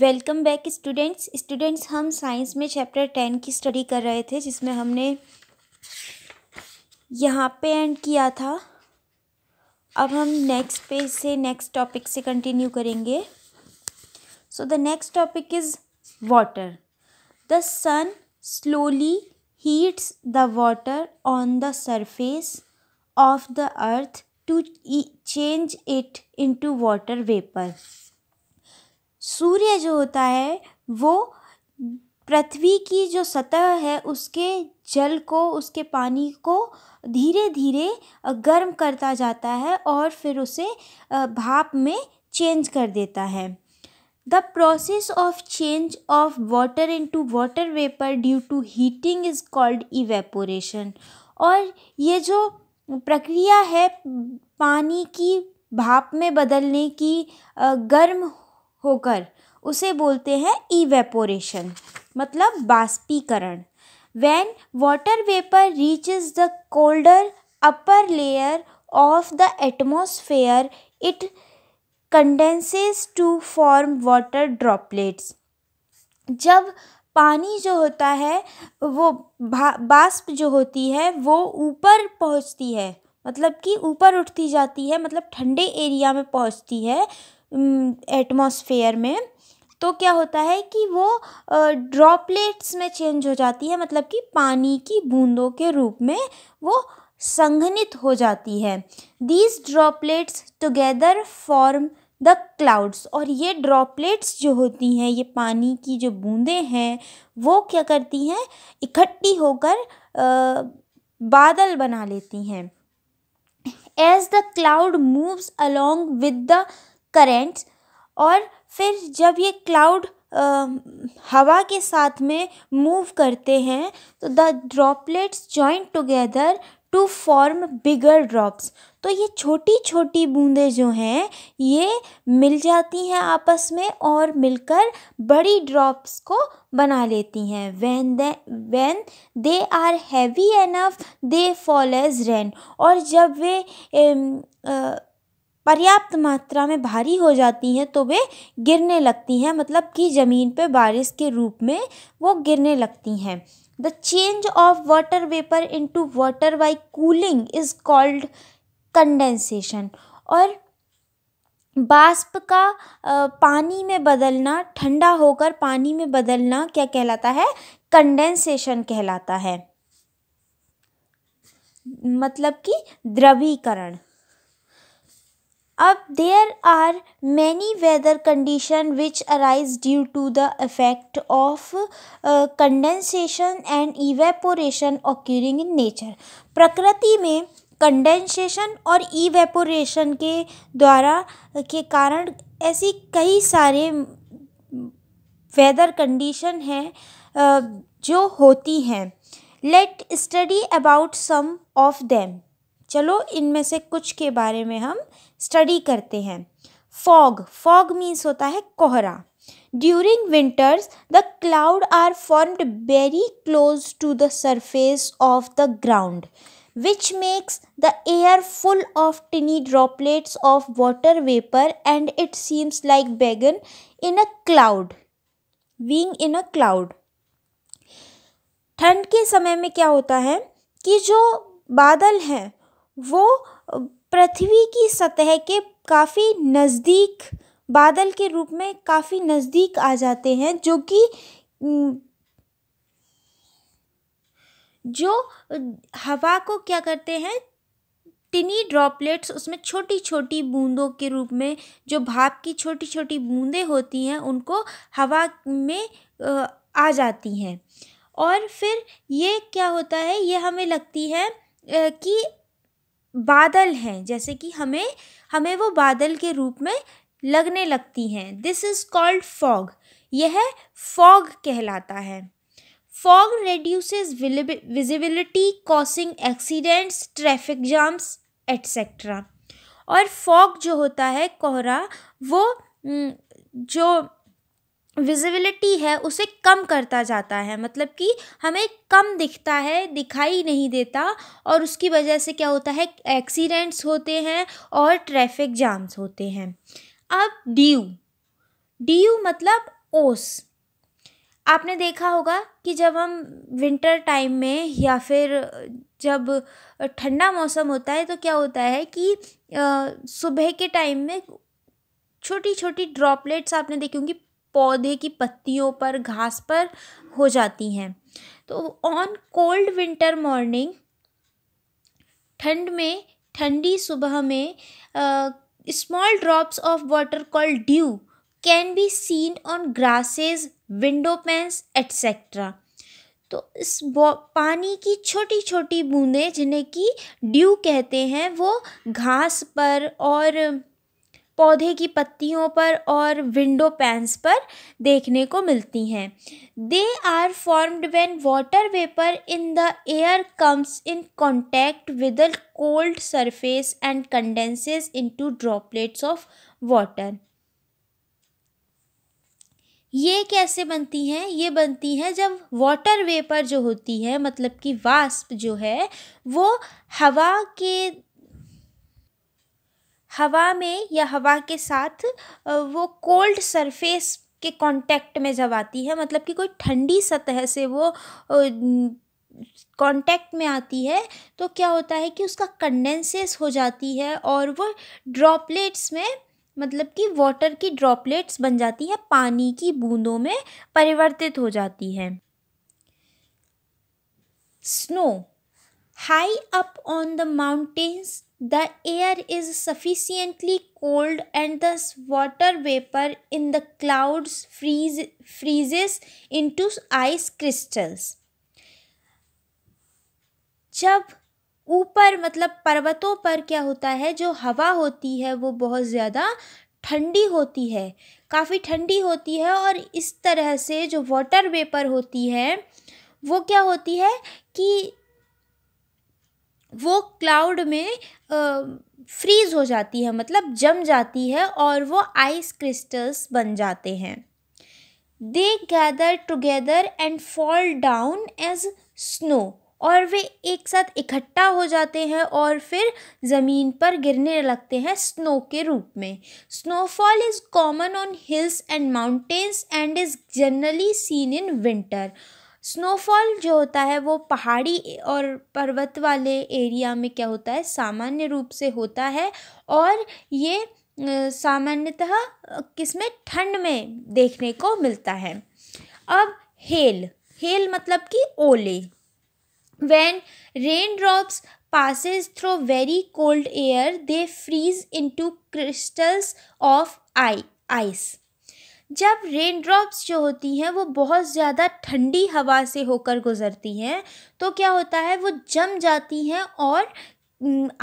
Welcome back students students हम science में chapter ten की स्टडी कर रहे थे जिसमें हमने यहाँ पे एंड किया था अब हम नेक्स्ट पेज से नेक्स्ट टॉपिक से कंटिन्यू करेंगे so the next topic is water the sun slowly heats the water on the surface of the earth to change it into water vapour सूर्य जो होता है वो पृथ्वी की जो सतह है उसके जल को उसके पानी को धीरे धीरे गर्म करता जाता है और फिर उसे भाप में चेंज कर देता है process of change of of into water vapour due to heating is called evaporation और ये जो प्रक्रिया है पानी की भाप में बदलने की गर्म होकर उसे बोलते हैं ईवेपोरेशन मतलब बाष्पीकरण when water vapour reaches the colder upper layer of the atmosphere it condenses to form water droplets जब पानी जो होता है वो बाष्प जो होती है वो ऊपर पहुंचती है मतलब कि ऊपर उठती जाती है मतलब ठंडे एरिया में पहुंचती है एटमॉस्फेयर में तो क्या होता है कि वो ड्रॉपलेट्स में चेंज हो जाती है मतलब कि पानी की बूंदों के रूप में वो संघनित हो जाती है these droplets together form the clouds और ये ड्रॉपलेट्स जो होती हैं ये पानी की जो बूंदें हैं वो क्या करती हैं इकट्ठी होकर बादल बना लेती हैं as the cloud moves along with the currents और फिर जब ये क्लाउड हवा के साथ में मूव करते हैं तो the droplets join together to form bigger drops तो ये छोटी छोटी बूंदें जो हैं ये मिल जाती हैं आपस में और मिलकर बड़ी ड्रॉप्स को बना लेती हैं when they when they are heavy enough they fall as rain और जब वे ए, आ, पर्याप्त मात्रा में भारी हो जाती हैं तो वे गिरने लगती हैं मतलब कि ज़मीन पर बारिश के रूप में वो गिरने लगती हैं the change of water vapour into water by cooling is called condensation और बाष्प का पानी में बदलना ठंडा होकर पानी में बदलना क्या कहलाता है कंडेंसेशन कहलाता है मतलब कि द्रवीकरण अब there are many weather condition which arise due to the effect of condensation and evaporation occurring in nature प्रकृति में कंडेंसेशन और इवेपोरेशन के द्वारा uh, के कारण ऐसी कई सारे वेदर कंडीशन हैं uh, जो होती हैं let study about some of them चलो इनमें से कुछ के बारे में हम स्टडी करते हैं फॉग फॉग मीन्स होता है कोहरा during winters the cloud are formed very close to the surface of the ground which makes the air full of tiny droplets of water vapour and it seems like बैगन in a cloud being in a cloud ठंड के समय में क्या होता है कि जो बादल हैं वो पृथ्वी की सतह के काफ़ी नज़दीक बादल के रूप में काफ़ी नज़दीक आ जाते हैं जो कि जो हवा को क्या करते हैं टिनी ड्रॉपलेट्स उसमें छोटी छोटी बूंदों के रूप में जो भाप की छोटी छोटी बूंदें होती हैं उनको हवा में आ जाती हैं और फिर ये क्या होता है ये हमें लगती है कि बादल हैं जैसे कि हमें हमें वो बादल के रूप में लगने लगती हैं दिस इज़ कॉल्ड फॉग यह फॉग कहलाता है fog reduces visibility causing accidents traffic jams etcetera और फॉग जो होता है कोहरा वो जो विजिबिलिटी है उसे कम करता जाता है मतलब कि हमें कम दिखता है दिखाई नहीं देता और उसकी वजह से क्या होता है एक्सीडेंट्स होते हैं और ट्रैफिक जाम्स होते हैं अब ड्यू ड्यू मतलब ओस आपने देखा होगा कि जब हम विंटर टाइम में या फिर जब ठंडा मौसम होता है तो क्या होता है कि सुबह के टाइम में छोटी छोटी ड्रॉपलेट्स आपने देखी होंगी पौधे की पत्तियों पर घास पर हो जाती हैं तो ऑन कोल्ड विंटर मॉर्निंग ठंड में ठंडी सुबह में small drops of water called dew can be seen on grasses window panes etcetera तो इस पानी की छोटी छोटी बूंदें जिन्हें कि ड्यू कहते हैं वो घास पर और पौधे की पत्तियों पर और विंडो पैंस पर देखने को मिलती हैं they are formed when water vapour in the air comes in contact with cold surface and condenses into droplets of water ये कैसे बनती हैं ये बनती हैं जब वाटर वेपर जो होती है मतलब कि वास्प जो है वो हवा के हवा में या हवा के साथ वो कोल्ड सरफेस के कांटेक्ट में जब आती है मतलब कि कोई ठंडी सतह से वो कांटेक्ट में आती है तो क्या होता है कि उसका कंडेंसेस हो जाती है और वो ड्रॉपलेट्स में मतलब कि वाटर की ड्रॉपलेट्स बन जाती है पानी की बूंदों में परिवर्तित हो जाती है snow high up on the mountains, the air is sufficiently cold and thus water vapor in the clouds freeze, freezes into ice crystals. जब ऊपर मतलब पर्वतों पर क्या होता है जो हवा होती है वो बहुत ज़्यादा ठंडी होती है काफ़ी ठंडी होती है और इस तरह से जो वाटर वेपर होती है वो क्या होती है कि वो क्लाउड में फ्रीज़ हो जाती है मतलब जम जाती है और वो आइस क्रिस्टल्स बन जाते हैं they gather together and fall down as snow और वे एक साथ इकट्ठा हो जाते हैं और फिर ज़मीन पर गिरने लगते हैं स्नो के रूप में snowfall is common on hills and mountains and is generally seen in winter snowfall जो होता है वो पहाड़ी और पर्वत वाले एरिया में क्या होता है सामान्य रूप से होता है और ये सामान्यतः किसमें ठंड में देखने को मिलता है अब हेल हेल मतलब कि ओले when passes through very cold air they freeze into crystals of I ice जब रेन ड्रॉप्स जो होती हैं वो बहुत ज़्यादा ठंडी हवा से होकर गुज़रती हैं तो क्या होता है वो जम जाती हैं और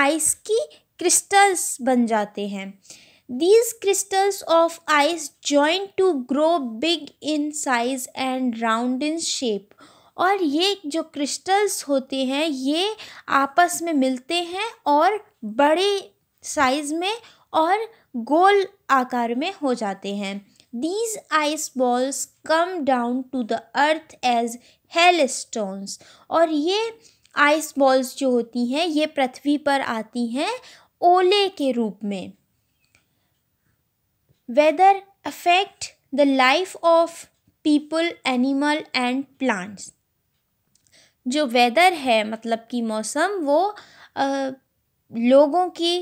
आइस की क्रिस्टल्स बन जाते हैं these crystals of ice joint to grow big in size and round in shape और ये जो क्रिस्टल्स होते हैं ये आपस में मिलते हैं और बड़े साइज़ में और गोल आकार में हो जाते हैं These ice balls come down to the earth as hailstones और ये आइस बॉल्स जो होती हैं ये पृथ्वी पर आती हैं ओले के रूप में weather affect the life of people animal and plants जो वेदर है मतलब कि मौसम वो आ, लोगों की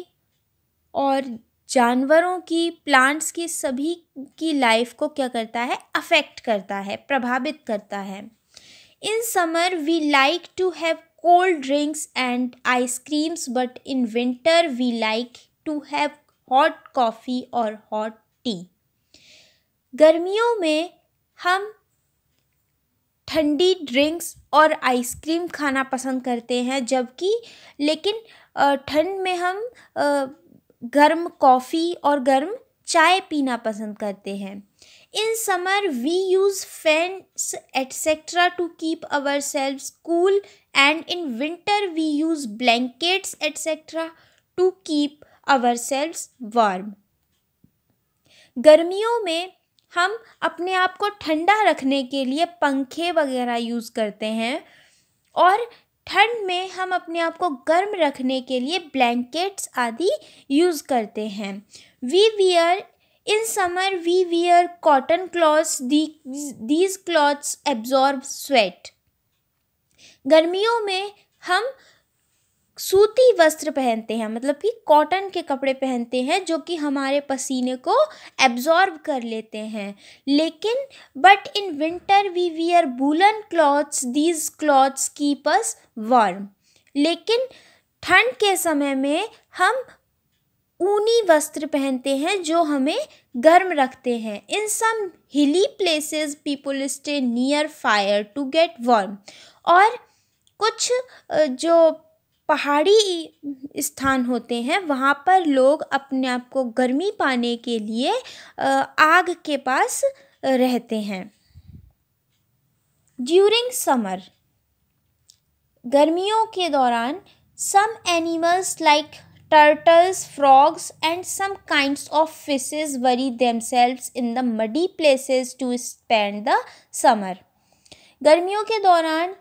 और जानवरों की प्लांट्स की सभी की लाइफ को क्या करता है अफेक्ट करता है प्रभावित करता है in summer we like to have cold drinks and ice creams but in winter we like to have hot coffee और हॉट टी गर्मियों में हम ठंडी ड्रिंक्स और आइसक्रीम खाना पसंद करते हैं जबकि लेकिन ठंड में हम गर्म कॉफ़ी और गर्म चाय पीना पसंद करते हैं in summer we use fans etcetera to keep ourselves cool and in winter we use blankets etcetera to keep ourselves warm गर्मियों में हम अपने आप को ठंडा रखने के लिए पंखे वगैरह यूज़ करते हैं और ठंड में हम अपने आप को गर्म रखने के लिए ब्लैंकेट्स आदि यूज़ करते हैं we wear in summer we wear cotton clothes these clothes absorb sweat गर्मियों में हम सूती वस्त्र पहनते हैं मतलब कि कॉटन के कपड़े पहनते हैं जो कि हमारे पसीने को एब्जॉर्ब कर लेते हैं लेकिन but in winter we wear woollen clothes these clothes keep us warm लेकिन ठंड के समय में हम ऊनी वस्त्र पहनते हैं जो हमें गर्म रखते हैं in some hilly places people stay near fire to get warm और कुछ जो पहाड़ी स्थान होते हैं वहाँ पर लोग अपने आप को गर्मी पाने के लिए आग के पास रहते हैं ड्यूरिंग समर गर्मियों के दौरान some animals like frogs and some kind of of fishes them themselves in the muddy places to spend the summer गर्मियों के दौरान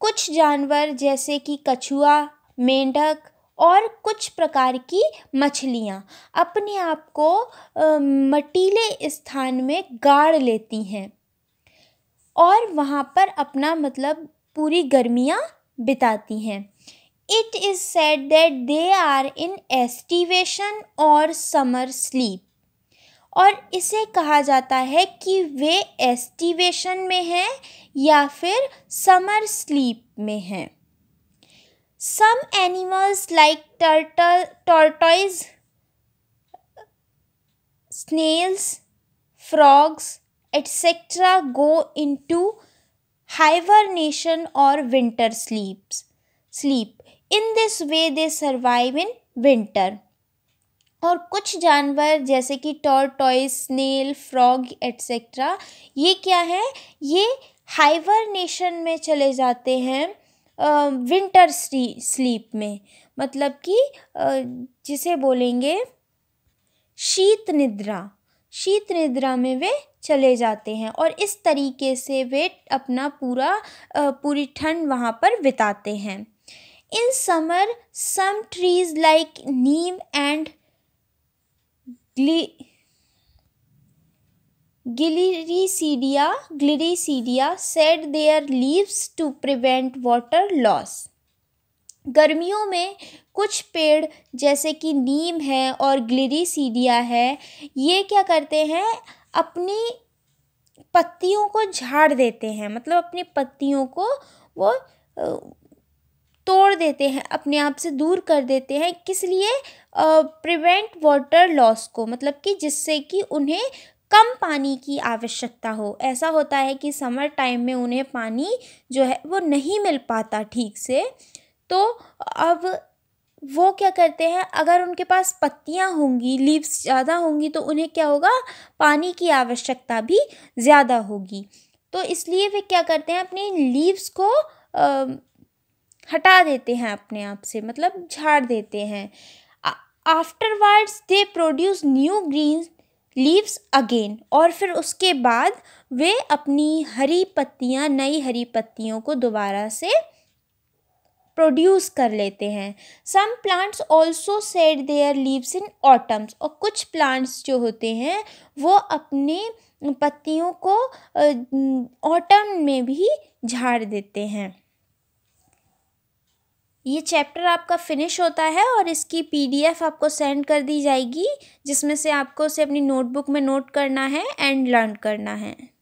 कुछ जानवर जैसे कि कछुआ मेंढक और कुछ प्रकार की मछलियाँ अपने आप को मटीले स्थान में गाड़ लेती हैं और वहाँ पर अपना मतलब पूरी गर्मियाँ बिताती हैं it is said that they are in aestivation और समर स्लीप और इसे कहा जाता है कि वे एस्टिवेशन में हैं या फिर समर स्लीप में हैं Some animals like turtle, tortoise, snails, frogs, etc. go into hibernation or winter sleeps. Sleep. In this way they survive in winter. और कुछ जानवर जैसे कि टॉर्टॉय स्नेल फ्रॉग एट्सेट्रा ये क्या है ये हाइबरनेशन में चले जाते हैं विंटर स्लीप में मतलब कि जिसे बोलेंगे शीत निद्रा शीत निद्रा में वे चले जाते हैं और इस तरीके से वे अपना पूरा पूरी ठंड वहाँ पर बिताते हैं in summer some trees like neem and ग्ली gliricidia gliricidia shed their leaves to prevent water loss गर्मियों में कुछ पेड़ जैसे कि नीम है और ग्लिरीसीडिया है ये क्या करते हैं अपनी पत्तियों को झाड़ देते हैं मतलब अपनी पत्तियों को वो तोड़ देते हैं अपने आप से दूर कर देते हैं किस लिए प्रिवेंट वाटर लॉस को मतलब कि जिससे कि उन्हें कम पानी की आवश्यकता हो ऐसा होता है कि समर टाइम में उन्हें पानी जो है वो नहीं मिल पाता ठीक से तो अब वो क्या करते हैं अगर उनके पास पत्तियाँ होंगी लीव्स ज़्यादा होंगी तो उन्हें क्या होगा पानी की आवश्यकता भी ज़्यादा होगी तो इसलिए वे क्या करते हैं अपनी लीव्स को आ, हटा देते हैं अपने आप से मतलब झाड़ देते हैं afterwards they produce new greens leaves again और फिर उसके बाद वे अपनी हरी पत्तियां नई हरी पत्तियों को दोबारा से प्रोड्यूस कर लेते हैं some plants also shed their leaves in autumns और कुछ प्लांट्स जो होते हैं वो अपने पत्तियों को ऑटम में भी झाड़ देते हैं ये चैप्टर आपका फिनिश होता है और इसकी पीडीएफ आपको सेंड कर दी जाएगी जिसमें से आपको उसे अपनी नोटबुक में नोट करना है एंड लर्न करना है